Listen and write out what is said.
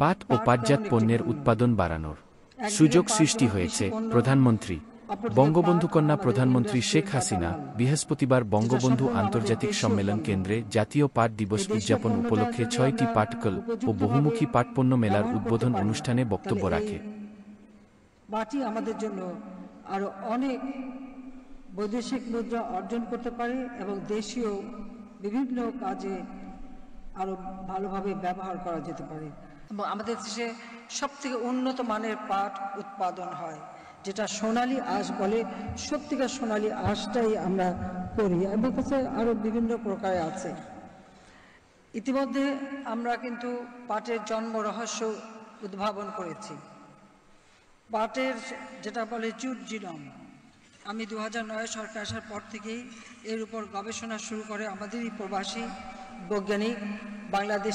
পাট ও পাটজাত পণ্যের উৎপাদন বাড়ানোর সুযোগ সৃষ্টি হয়েছে প্রধানমন্ত্রী বঙ্গবন্ধু কন্যা প্রধানমন্ত্রী শেখ হাসিনা বৃহস্পতিবার বঙ্গবন্ধু আন্তর্জাতিক সম্মেলন কেন্দ্রে জাতীয় পাট দিবস উদযাপন উপলক্ষে ছয়টি পাটকল ও বহুমুখী পাটপণ্য মেলার উদ্বোধন অনুষ্ঠানে বক্তব্য রাখে আমাদের জন্য অনেক বৈদেশিক মুদ্রা অর্জন করতে পারে এবং দেশীয় বিভিন্ন কাজে আরো ভালোভাবে ব্যবহার করা যেতে পারে এবং আমাদের দেশে সবথেকে উন্নত মানের পাট উৎপাদন হয় যেটা সোনালি আঁশ বলে সত্যিকার সোনালি আঁশটাই আমরা করি এবং কাছে আরও বিভিন্ন প্রকারে আছে ইতিমধ্যে আমরা কিন্তু পাটের জন্ম রহস্য উদ্ভাবন করেছি পাটের যেটা বলে জুট জিনম আমি দু নয় সরকার আসার পর থেকেই এর উপর গবেষণা শুরু করে আমাদেরই প্রবাসী বৈজ্ঞানিক বাংলাদেশ